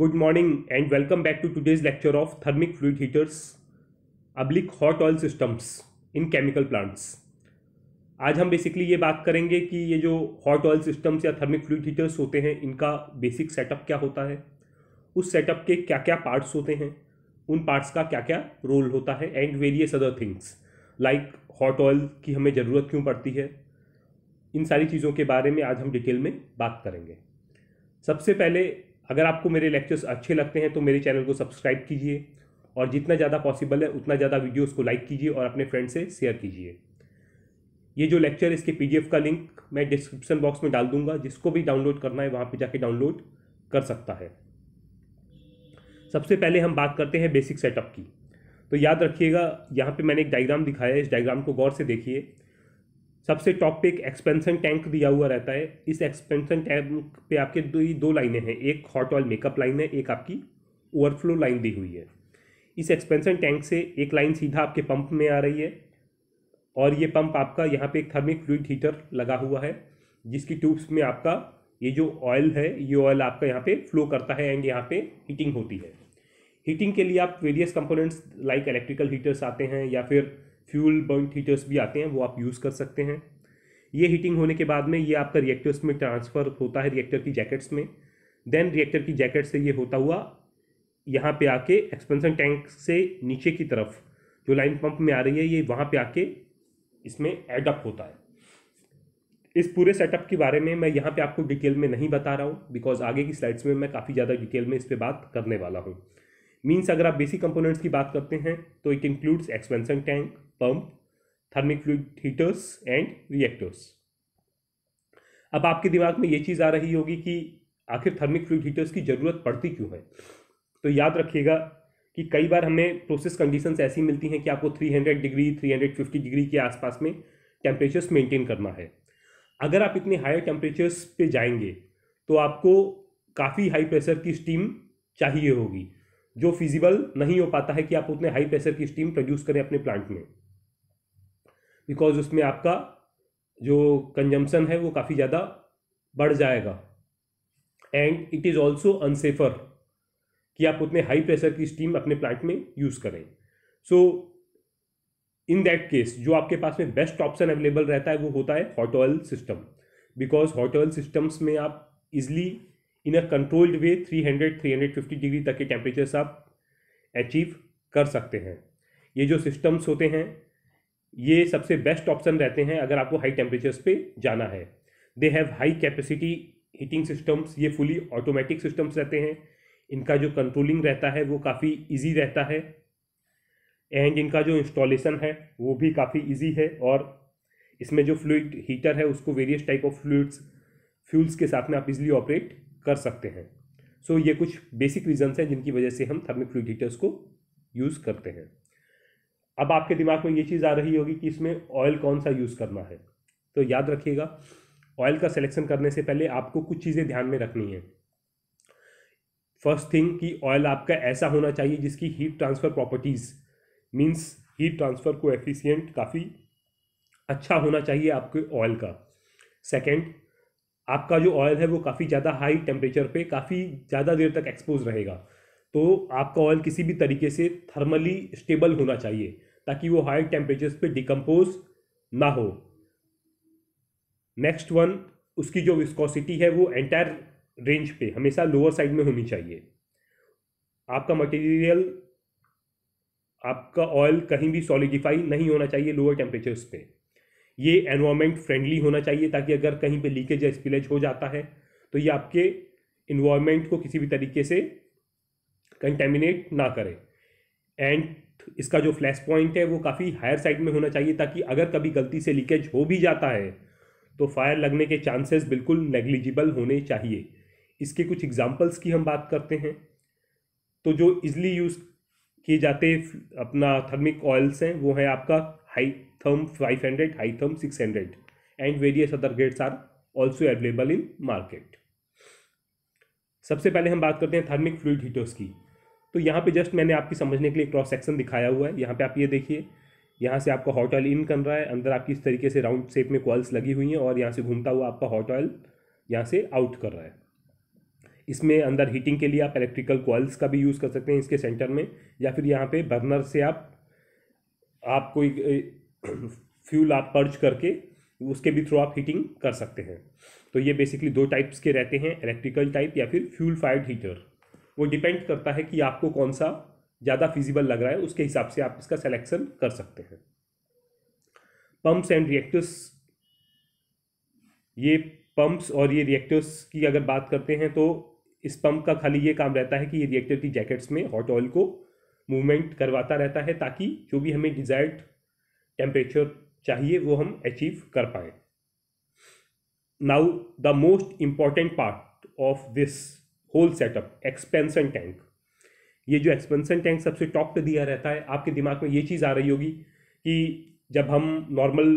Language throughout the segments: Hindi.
good morning and welcome back to today's lecture of thermic fluid heaters अब्लिक hot oil systems in chemical plants आज हम बेसिकली ये बात करेंगे कि ये जो हॉट ऑयल सिस्टम्स या थर्मिक फ्लूड हीटर्स होते हैं इनका बेसिक सेटअप क्या होता है उस सेटअप के क्या क्या पार्ट्स होते हैं उन पार्ट्स का क्या क्या रोल होता है and various other things like hot oil की हमें ज़रूरत क्यों पड़ती है इन सारी चीज़ों के बारे में आज हम डिटेल में बात करेंगे सबसे पहले अगर आपको मेरे लेक्चर्स अच्छे लगते हैं तो मेरे चैनल को सब्सक्राइब कीजिए और जितना ज़्यादा पॉसिबल है उतना ज़्यादा वीडियोस को लाइक कीजिए और अपने फ्रेंड से शेयर कीजिए ये जो लेक्चर इसके पीडीएफ का लिंक मैं डिस्क्रिप्शन बॉक्स में डाल दूंगा जिसको भी डाउनलोड करना है वहाँ पर जाके डाउनलोड कर सकता है सबसे पहले हम बात करते हैं बेसिक सेटअप की तो याद रखिएगा यहाँ पे मैंने एक डायग्राम दिखाया है इस डायग्राम को गौर से देखिए सबसे टॉप पे एक एक्सपेंशन टैंक दिया हुआ रहता है इस एक्सपेंशन टैंक पे आपके दो ही दो लाइनें हैं एक हॉट ऑयल मेकअप लाइन है एक आपकी ओवरफ्लो लाइन दी हुई है इस एक्सपेंशन टैंक से एक लाइन सीधा आपके पंप में आ रही है और ये पंप आपका यहाँ पे एक थर्मिक फ्लूड हीटर लगा हुआ है जिसकी ट्यूब्स में आपका ये जो ऑयल है ये ऑयल आपका यहाँ पे फ्लो करता है एंड यहाँ पे हीटिंग होती है हीटिंग के लिए आप various components like electrical heaters आते हैं या फिर फ्यूल बर्न हीटर्स भी आते हैं वो आप यूज़ कर सकते हैं ये हीटिंग होने के बाद में ये आपका रिएक्टर्स में ट्रांसफ़र होता है रिएक्टर की जैकेट्स में देन रिएक्टर की जैकेट से ये होता हुआ यहाँ पे आके एक्सपेंसन टैंक से नीचे की तरफ जो लाइन पंप में आ रही है ये वहाँ पे आके इसमें एडअप होता है इस पूरे सेटअप के बारे में मैं यहाँ पे आपको डिटेल में नहीं बता रहा हूँ बिकॉज आगे की स्लाइड्स में मैं काफ़ी ज़्यादा डिटेल में इस पर बात करने वाला हूँ मीन्स अगर आप बेसिक कंपोनेंट्स की बात करते हैं तो it includes expansion tank pump thermic fluid heaters and reactors अब आपके दिमाग में ये चीज़ आ रही होगी कि आखिर थर्मिक फ्लूड हीटर्स की ज़रूरत पड़ती क्यों है तो याद रखिएगा कि कई बार हमें प्रोसेस कंडीशंस ऐसी मिलती हैं कि आपको 300 डिग्री 350 डिग्री के आसपास में टेम्परेचर्स मेंटेन करना है अगर आप इतने हाई टेम्परेचर्स पे जाएंगे तो आपको काफ़ी हाई प्रेशर की स्टीम चाहिए होगी जो फिजिबल नहीं हो पाता है कि आप उतने हाई प्रेशर की स्टीम प्रोड्यूस करें अपने प्लांट में बिकॉज उसमें आपका जो कंजम्पन है वो काफ़ी ज़्यादा बढ़ जाएगा and it is also unsafer कि आप उतने हाई प्रेशर की स्टीम अपने प्लांट में यूज़ करें सो इन दैट केस जो आपके पास में बेस्ट ऑप्शन अवेलेबल रहता है वो होता है hot oil system because hot oil systems में आप easily in a controlled way 300 350 degree तक के टेम्परेचर्स आप अचीव कर सकते हैं ये जो सिस्टम्स होते हैं ये सबसे बेस्ट ऑप्शन रहते हैं अगर आपको हाई टेम्परेचर्स पे जाना है they have high capacity heating systems ये फुली ऑटोमेटिक सिस्टम्स रहते हैं इनका जो कंट्रोलिंग रहता है वो काफ़ी ईजी रहता है एंड इनका जो इंस्टॉलेशन है वो भी काफ़ी ईजी है और इसमें जो फ्लूड हीटर है उसको various type of fluids fuels के साथ में आप इज़ली ऑपरेट कर सकते हैं सो so, ये कुछ बेसिक रीजंस हैं जिनकी वजह से हम थर्मिक फ्लूड हीटर्स को यूज़ करते हैं अब आपके दिमाग में ये चीज़ आ रही होगी कि इसमें ऑयल कौन सा यूज़ करना है तो याद रखिएगा ऑयल का सिलेक्शन करने से पहले आपको कुछ चीज़ें ध्यान में रखनी है फर्स्ट थिंग कि ऑयल आपका ऐसा होना चाहिए जिसकी heat transfer properties means heat transfer को एफिशियंट काफ़ी अच्छा होना चाहिए आपके ऑयल का सेकेंड आपका जो ऑयल है वो काफ़ी ज़्यादा हाई टेम्परेचर पे काफ़ी ज़्यादा देर तक एक्सपोज रहेगा तो आपका ऑयल किसी भी तरीके से थर्मली स्टेबल होना चाहिए ताकि वो हाई टेम्परेचर्स पे डिकम्पोज ना हो नेक्स्ट वन उसकी जो विस्कोसिटी है वो एंटायर रेंज पे हमेशा लोअर साइड में होनी चाहिए आपका मटेरियल आपका ऑयल कहीं भी सॉलिडिफाई नहीं होना चाहिए लोअर टेम्परेचर्स पे ये एनवायरमेंट फ्रेंडली होना चाहिए ताकि अगर कहीं पे लीकेज या स्पिलेज हो जाता है तो ये आपके इन्वायरमेंट को किसी भी तरीके से कंटेमिनेट ना करे एंड इसका जो फ्लैश पॉइंट है वो काफ़ी हायर साइड में होना चाहिए ताकि अगर कभी गलती से लीकेज हो भी जाता है तो फायर लगने के चांसेस बिल्कुल नेग्लिजिबल होने चाहिए इसके कुछ एग्जांपल्स की हम बात करते हैं तो जो इजली यूज़ किए जाते अपना थर्मिक ऑयल्स हैं वो है आपका high thumb 500 high thumb 600 and various other grades are also available in market सबसे पहले हम बात करते हैं थर्मिक फ्लूड हीटर्स की तो यहाँ पे जस्ट मैंने आपकी समझने के लिए क्रॉस सेक्शन दिखाया हुआ है यहाँ पे आप ये देखिए यहाँ से आपका हॉट ऑयल इन कर रहा है अंदर आपकी इस तरीके से राउंड शेप में कॉल्स लगी हुई हैं और यहाँ से घूमता हुआ आपका हॉट ऑयल यहाँ से आउट कर रहा है इसमें अंदर हीटिंग के लिए आप इलेक्ट्रिकल कॉल्स का भी यूज़ कर सकते हैं इसके सेंटर में या फिर यहाँ पे बर्नर से आप आप कोई फ्यूल आप पर्च करके उसके भी थ्रू आप हीटिंग कर सकते हैं तो ये बेसिकली दो टाइप्स के रहते हैं इलेक्ट्रिकल टाइप या फिर फ्यूल फायर्ड हीटर वो डिपेंड करता है कि आपको कौन सा ज़्यादा फिजिबल लग रहा है उसके हिसाब से आप इसका सिलेक्शन कर सकते हैं पम्प्स एंड रिएक्टर्स ये पम्प्स और ये रिएक्टर्स की अगर बात करते हैं तो इस पंप का खाली ये काम रहता है कि ये रिएक्टर की जैकेट्स में हॉट ऑयल को मूवमेंट करवाता रहता है ताकि जो भी हमें डिज़ायर्ड टेम्परेचर चाहिए वो हम अचीव कर पाए now the most important part of this whole setup expansion tank ये जो एक्सपेंसन टैंक सबसे टॉप पे दिया रहता है आपके दिमाग में ये चीज़ आ रही होगी कि जब हम normal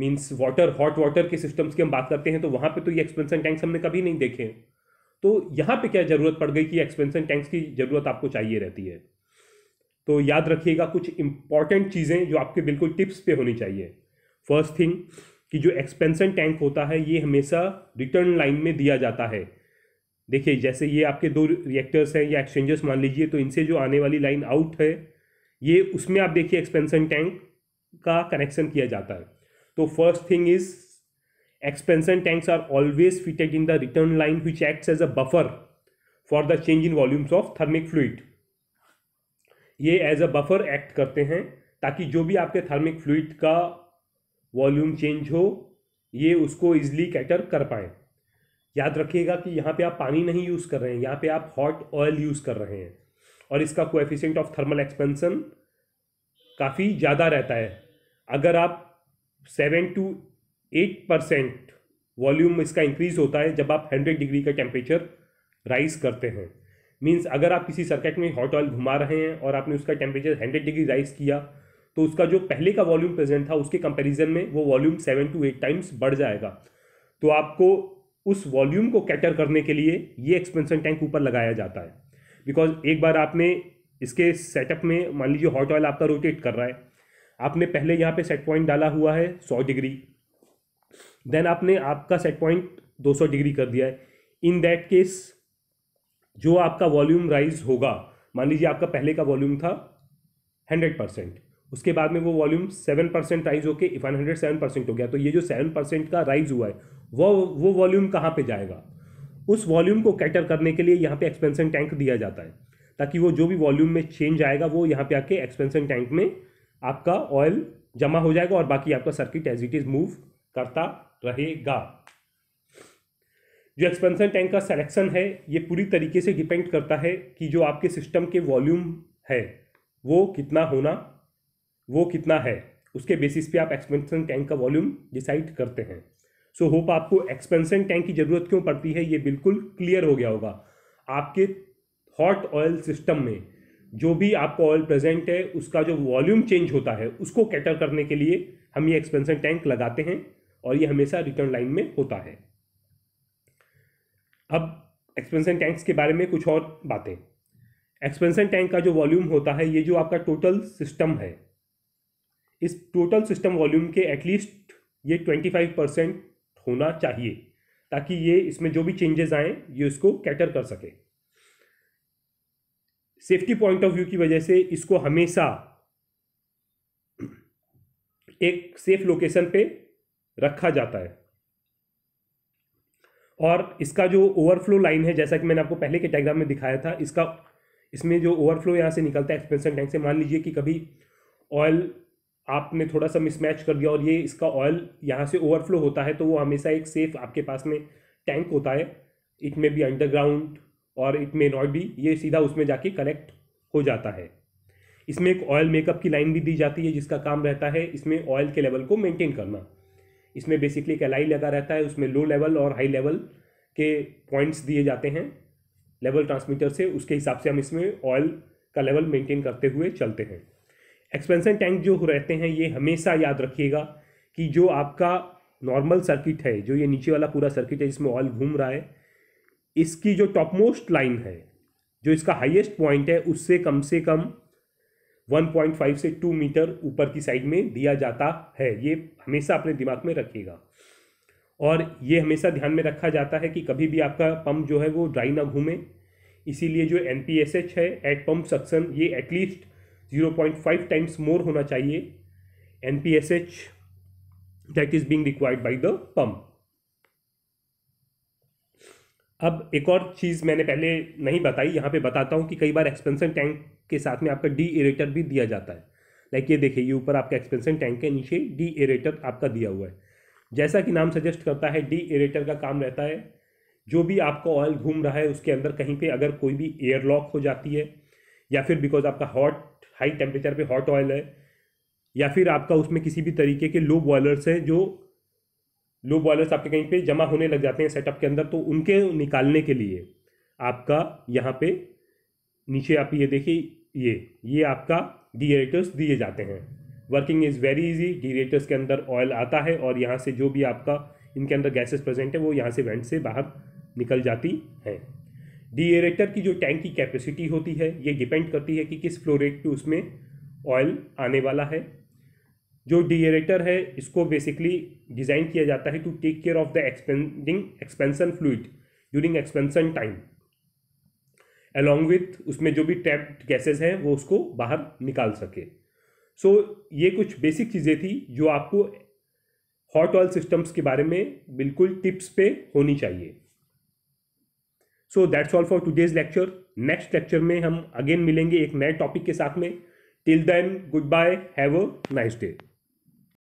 means water hot water के सिस्टम्स की हम बात करते हैं तो वहाँ पे तो ये एक्सपेंसन टैंक्स हमने कभी नहीं देखे तो यहाँ पे क्या ज़रूरत पड़ गई कि एक्सपेंसन टैंक्स की ज़रूरत आपको चाहिए रहती है तो याद रखिएगा कुछ इंपॉर्टेंट चीज़ें जो आपके बिल्कुल टिप्स पे होनी चाहिए फर्स्ट थिंग कि जो एक्सपेंसन टैंक होता है ये हमेशा रिटर्न लाइन में दिया जाता है देखिए जैसे ये आपके दो रिएक्टर्स हैं या एक्सचेंजर्स मान लीजिए तो इनसे जो आने वाली लाइन आउट है ये उसमें आप देखिए एक्सपेंसन टैंक का कनेक्शन किया जाता है तो first thing is expansion tanks are always fitted in the return line which acts as a buffer for the change in volumes of thermic fluid ये एज अ बफर एक्ट करते हैं ताकि जो भी आपके थर्मिक फ्लूड का वॉल्यूम चेंज हो ये उसको इजिली कैटर कर पाए याद रखिएगा कि यहाँ पे आप पानी नहीं यूज़ कर रहे हैं यहाँ पे आप हॉट ऑयल यूज़ कर रहे हैं और इसका कोएफिशिएंट ऑफ थर्मल एक्सपेंसन काफ़ी ज़्यादा रहता है अगर आप seven to eight percent volume इसका इंक्रीज होता है जब आप हंड्रेड डिग्री का टेम्परेचर राइज करते हैं मीन्स अगर आप किसी सर्किट में हॉट ऑयल घुमा रहे हैं और आपने उसका टेम्परेचर हंड्रेड डिग्री राइज किया तो उसका जो पहले का वॉल्यूम प्रेजेंट था उसके कंपैरिजन में वो volume seven to eight times बढ़ जाएगा तो आपको उस वॉल्यूम को कैटर करने के लिए ये एक्सपेंसन टैंक ऊपर लगाया जाता है बिकॉज एक बार आपने इसके सेटअप में मान लीजिए हॉट ऑयल आपका रोटेट कर रहा है आपने पहले यहाँ पे सेट पॉइंट डाला हुआ है सौ डिग्री देन आपने आपका सेट पॉइंट दो सौ डिग्री कर दिया है इन दैट केस जो आपका वॉल्यूम राइज होगा मान लीजिए आपका पहले का वॉल्यूम था हंड्रेड परसेंट उसके बाद में वो वॉल्यूम सेवन परसेंट राइज होकर if one hundred seven percent हो गया तो ये जो सेवन परसेंट का राइज हुआ है वो वो वॉल्यूम कहाँ पे जाएगा उस वॉल्यूम को कैटर करने के लिए यहाँ पे एक्सपेंसन टैंक दिया जाता है ताकि वो जो भी वॉल्यूम में चेंज आएगा वो यहाँ पे आके एक्सपेंसन टैंक में आपका ऑयल जमा हो जाएगा और बाकी आपका circuit as it is move करता रहेगा जो एक्सपेंसन टैंक का सिलेक्शन है ये पूरी तरीके से डिपेंड करता है कि जो आपके सिस्टम के वॉल्यूम है वो कितना होना वो कितना है उसके बेसिस पे आप एक्सपेंसन टैंक का वॉल्यूम डिसाइड करते हैं सो so, होप आपको एक्सपेंसन टैंक की ज़रूरत क्यों पड़ती है ये बिल्कुल क्लियर हो गया होगा आपके हॉट ऑयल सिस्टम में जो भी आपका ऑयल प्रेजेंट है उसका जो वॉल्यूम चेंज होता है उसको कैटर करने के लिए हम ये एक्सपेंसन टैंक लगाते हैं और ये हमेशा रिटर्न लाइन में होता है अब एक्सपेंशन टैंक्स के बारे में कुछ और बातें एक्सपेंशन टैंक का जो वॉल्यूम होता है ये जो आपका टोटल सिस्टम है इस टोटल सिस्टम वॉल्यूम के एटलीस्ट ये ट्वेंटी फाइव परसेंट होना चाहिए ताकि ये इसमें जो भी चेंजेस आए ये उसको कैटर कर सके सेफ्टी पॉइंट ऑफ व्यू की वजह से इसको हमेशा एक सेफ लोकेशन पे रखा जाता है और इसका जो ओवरफ्लो लाइन है जैसा कि मैंने आपको पहले के डायग्राम में दिखाया था इसका इसमें जो ओवरफ्लो यहाँ से निकलता है एक्सपेंसन टैंक से मान लीजिए कि कभी ऑयल आपने थोड़ा सा मिसमैच कर दिया और ये इसका ऑयल यहाँ से ओवरफ्लो होता है तो वो हमेशा एक सेफ आपके पास में टैंक होता है इट में बी अंडरग्राउंड और इट में नॉट बी ये सीधा उसमें जाके कलेक्ट हो जाता है इसमें एक ऑयल मेकअप की लाइन भी दी जाती है जिसका काम रहता है इसमें ऑयल के लेवल को मेंटेन करना इसमें बेसिकली एक एलाई लगा रहता है उसमें लो लेवल और हाई लेवल के पॉइंट्स दिए जाते हैं लेवल ट्रांसमीटर से उसके हिसाब से हम इसमें ऑयल का लेवल मेंटेन करते हुए चलते हैं एक्सपेंसन टैंक जो रहते हैं ये हमेशा याद रखिएगा कि जो आपका नॉर्मल सर्किट है जो ये नीचे वाला पूरा सर्किट है जिसमें ऑयल घूम रहा है इसकी जो टॉप मोस्ट लाइन है जो इसका हाईएस्ट पॉइंट है उससे कम से कम 1.5 से 2 मीटर ऊपर की साइड में दिया जाता है ये हमेशा अपने दिमाग में रखिएगा और ये हमेशा ध्यान में रखा जाता है कि कभी भी आपका पंप जो है वो ड्राई ना घूमे इसीलिए जो एन है एट पम्प सक्सन ये एटलीस्ट 0.5 टाइम्स मोर होना चाहिए N P S H that is being required by the pump अब एक और चीज़ मैंने पहले नहीं बताई यहाँ पे बताता हूँ कि कई बार एक्सपेंसन टैंक के साथ में आपका डी एरेटर भी दिया जाता है लाइक ये देखिए ये ऊपर आपका एक्सपेंसन टैंक के नीचे डी एरेटर आपका दिया हुआ है जैसा कि नाम सजेस्ट करता है डी एरेटर का काम रहता है जो भी आपका ऑयल घूम रहा है उसके अंदर कहीं पर अगर कोई भी एयर लॉक हो जाती है या फिर बिकॉज आपका हॉट हाई टेम्परेचर पर हॉट ऑयल है या फिर आपका उसमें किसी भी तरीके के लो बॉयलर्स हैं जो लो बॉयलर्स आपके कहीं पे जमा होने लग जाते हैं सेटअप के अंदर तो उनके निकालने के लिए आपका यहाँ पे नीचे आप ये देखिए ये ये आपका डीरेटर्स दिए जाते हैं working is very easy deaerators के अंदर ऑयल आता है और यहाँ से जो भी आपका इनके अंदर गैसेस प्रेजेंट है वो यहाँ से वेंट से बाहर निकल जाती हैं डीएरेटर की जो टैंक की कैपेसिटी होती है ये डिपेंड करती है कि किस फ्लोरेट पर पे उसमें ऑयल आने वाला है जो डिएरेटर है इसको बेसिकली डिज़ाइन किया जाता है to take care of the expanding expansion fluid during expansion time along with उसमें जो भी टैप गैसेज हैं वो उसको बाहर निकाल सके सो so, ये कुछ बेसिक चीज़ें थी जो आपको हॉट ऑयल सिस्टम्स के बारे में बिल्कुल टिप्स पे होनी चाहिए so that's all for today's lecture next lecture में हम अगेन मिलेंगे एक नए टॉपिक के साथ में till then goodbye have a nice day